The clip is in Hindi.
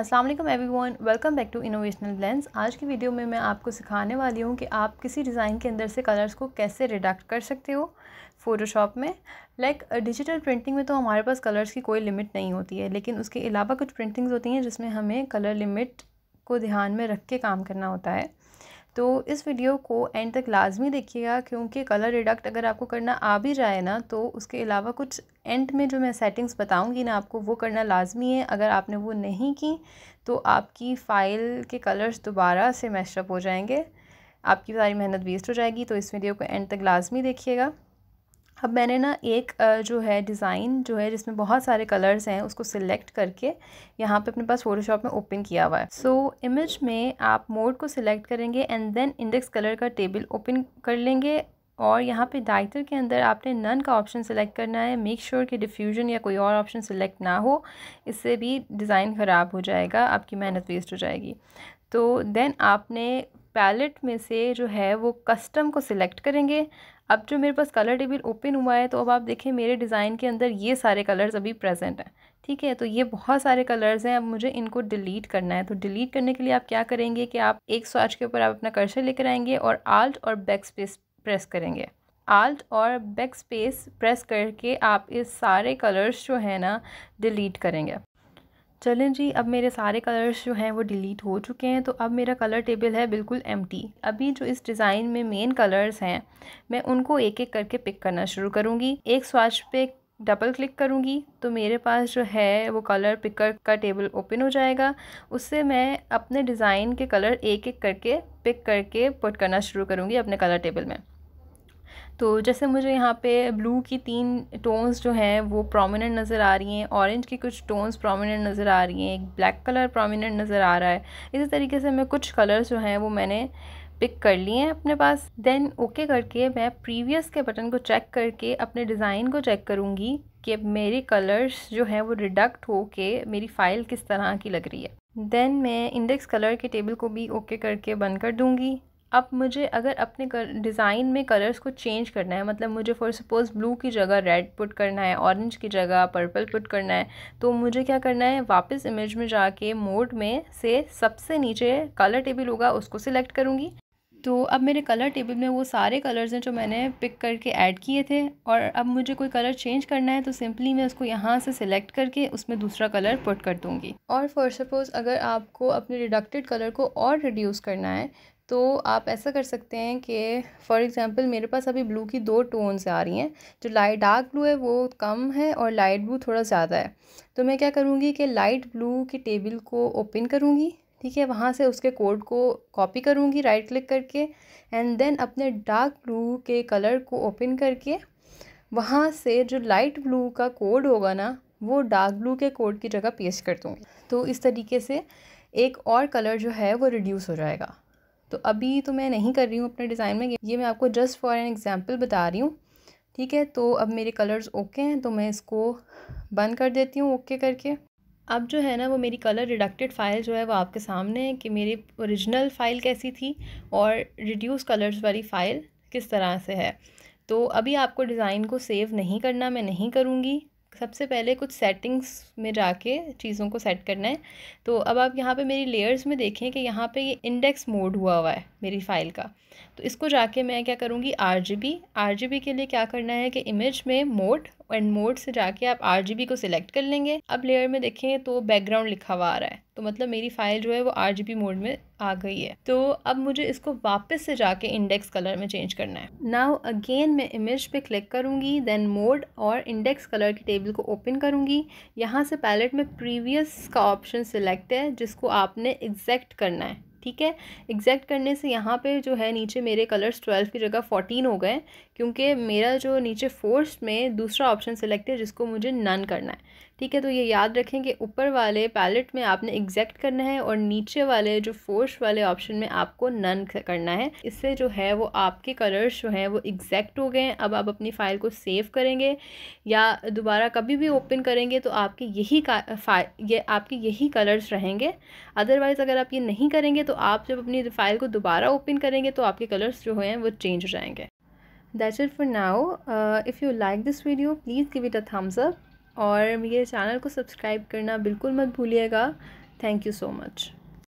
Aslam everyone welcome back to innovational blends आज की वीडियो में मैं आपको सिखाने वाली हूँ कि आप किसी डिज़ाइन के अंदर से कलर्स को कैसे रिडक्ट कर सकते हो फ़ोटोशॉप में लाइक डिजिटल प्रिंटिंग में तो हमारे पास कलर्स की कोई लिमिट नहीं होती है लेकिन उसके अलावा कुछ प्रिंटिंग्स होती हैं जिसमें हमें कलर लिमिट को ध्यान में रख के काम करना होता है तो इस वीडियो को एंड तक लाजमी देखिएगा क्योंकि कलर रिडक्ट अगर आपको करना आ भी जाए ना तो उसके अलावा कुछ एंड में जो मैं सेटिंग्स बताऊंगी ना आपको वो करना लाजमी है अगर आपने वो नहीं की तो आपकी फ़ाइल के कलर्स दोबारा से मैशअप हो जाएंगे आपकी सारी मेहनत वेस्ट हो जाएगी तो इस वीडियो को एंड तक लाजमी देखिएगा अब मैंने ना एक जो है डिज़ाइन जो है जिसमें बहुत सारे कलर्स हैं उसको सिलेक्ट करके यहाँ पे अपने पास फोटोशॉप में ओपन किया हुआ है सो so, इमेज में आप मोड को सिलेक्ट करेंगे एंड देन इंडेक्स कलर का टेबल ओपन कर लेंगे और यहाँ पे डायरेक्टर के अंदर आपने नन का ऑप्शन सिलेक्ट करना है मेक श्योर sure कि डिफ्यूजन या कोई और ऑप्शन सिलेक्ट ना हो इससे भी डिज़ाइन ख़राब हो जाएगा आपकी मेहनत वेस्ट हो जाएगी तो देन आपने पैलेट में से जो है वो कस्टम को सिलेक्ट करेंगे अब जो मेरे पास कलर टेबल ओपन हुआ है तो अब आप देखें मेरे डिज़ाइन के अंदर ये सारे कलर्स अभी प्रेजेंट हैं ठीक है तो ये बहुत सारे कलर्स हैं अब मुझे इनको डिलीट करना है तो डिलीट करने के लिए आप क्या करेंगे कि आप एक स्वाच के ऊपर आप अपना कर्सर लेकर आएंगे और आल्ट और बैक स्पेस प्रेस करेंगे आल्ट और बैक स्पेस प्रेस करके आप इस सारे कलर्स जो है ना डिलीट करेंगे चलें जी अब मेरे सारे कलर्स जो हैं वो डिलीट हो चुके हैं तो अब मेरा कलर टेबल है बिल्कुल एम अभी जो इस डिज़ाइन में मेन कलर्स हैं मैं उनको एक एक करके पिक करना शुरू करूँगी एक स्वाच पे डबल क्लिक करूँगी तो मेरे पास जो है वो कलर पिकर का टेबल ओपन हो जाएगा उससे मैं अपने डिज़ाइन के कलर एक एक करके पिक करके पुट करना शुरू करूँगी अपने कलर टेबल में तो जैसे मुझे यहाँ पे ब्लू की तीन टोन्स जो हैं वो प्रोमिनेंट नज़र आ रही हैं ऑरेंज की कुछ टोन्स प्रोमिनेंट नज़र आ रही हैं एक ब्लैक कलर प्रोमिनेंट नज़र आ रहा है इसी तरीके से मैं कुछ कलर्स जो हैं वो मैंने पिक कर लिए हैं अपने पास देन ओके okay करके मैं प्रीवियस के बटन को चेक करके अपने डिज़ाइन को चेक करूँगी कि मेरे कलर्स जो हैं वो रिडक्ट हो के मेरी फ़ाइल किस तरह की लग रही है देन मैं इंडेक्स कलर के टेबल को भी ओके okay करके बंद कर दूँगी अब मुझे अगर अपने डिज़ाइन में कलर्स को चेंज करना है मतलब मुझे फॉर सपोज़ ब्लू की जगह रेड पुट करना है ऑरेंज की जगह पर्पल पुट करना है तो मुझे क्या करना है वापस इमेज में जाके मोड में से सबसे नीचे कलर टेबल होगा उसको सिलेक्ट करूँगी तो अब मेरे कलर टेबल में वो सारे कलर्स हैं जो मैंने पिक करके ऐड किए थे और अब मुझे कोई कलर चेंज करना है तो सिंपली मैं उसको यहाँ से सिलेक्ट करके उसमें दूसरा कलर पुट कर दूँगी और फॉर सपोज़ अगर आपको अपने रिडक्टेड कलर को और रिड्यूस करना है तो आप ऐसा कर सकते हैं कि फ़ॉर एग्ज़ाम्पल मेरे पास अभी ब्लू की दो टोन्स आ रही हैं जो लाइट डार्क ब्लू है वो कम है और लाइट ब्लू थोड़ा ज़्यादा है तो मैं क्या करूँगी कि लाइट ब्लू की टेबल को ओपन करूँगी ठीक है वहाँ से उसके कोड को कॉपी करूँगी राइट क्लिक करके एंड देन अपने डार्क ब्लू के कलर को ओपन करके वहाँ से जो लाइट ब्लू का कोड होगा ना वो डार्क ब्लू के कोड की जगह पेस्ट कर दूँगी तो इस तरीके से एक और कलर जो है वो रिड्यूस हो जाएगा तो अभी तो मैं नहीं कर रही हूँ अपने डिज़ाइन में ये मैं आपको जस्ट फॉर एन एग्ज़ाम्पल बता रही हूँ ठीक है तो अब मेरे कलर्स ओके हैं तो मैं इसको बंद कर देती हूँ ओके करके अब जो है ना वो मेरी कलर रिडक्टेड फ़ाइल जो है वो आपके सामने है कि मेरी ओरिजिनल फ़ाइल कैसी थी और रिड्यूस कलर्स वाली फ़ाइल किस तरह से है तो अभी आपको डिज़ाइन को सेव नहीं करना मैं नहीं करूँगी सबसे पहले कुछ सेटिंग्स में जाके चीज़ों को सेट करना है तो अब आप यहाँ पे मेरी लेयर्स में देखें कि यहाँ पे ये इंडेक्स मोड हुआ हुआ है मेरी फ़ाइल का तो इसको जाके मैं क्या करूँगी R G B R G B के लिए क्या करना है कि इमेज में मोड एंड मोड से जाके आप आर को सिलेक्ट कर लेंगे अब लेयर में देखें तो बैकग्राउंड लिखा हुआ आ रहा है तो मतलब मेरी फाइल जो है वो आर मोड में आ गई है तो अब मुझे इसको वापस से जाके इंडेक्स कलर में चेंज करना है नाउ अगेन मैं इमेज पे क्लिक करूँगी देन मोड और इंडेक्स कलर की टेबल को ओपन करूँगी यहाँ से पैलेट में प्रीवियस का ऑप्शन सिलेक्ट है जिसको आपने एग्जैक्ट करना है ठीक है एग्जैक्ट करने से यहाँ पे जो है नीचे मेरे कलर्स ट्वेल्व की जगह फोर्टीन हो गए क्योंकि मेरा जो नीचे फोर्स में दूसरा ऑप्शन सेलेक्ट है जिसको मुझे नन करना है ठीक है तो ये याद रखें कि ऊपर वाले पैलेट में आपने एग्जैक्ट करना है और नीचे वाले जो फोर्स वाले ऑप्शन में आपको नन करना है इससे जो है वो आपके कलर्स जो हैं वो एग्जैक्ट हो गए अब आप अपनी फ़ाइल को सेव करेंगे या दोबारा कभी भी ओपन करेंगे तो आपके यही ये आपके यही कलर्स रहेंगे अदरवाइज़ अगर आप ये नहीं करेंगे तो आप जब अपनी फ़ाइल को दोबारा ओपन करेंगे तो आपके कलर्स जो हैं वो चेंज हो जाएंगे that is for now if you like this video please give it a thumbs up और मेरे चैनल को सब्सक्राइब करना बिल्कुल मत भूलिएगा थैंक यू सो मच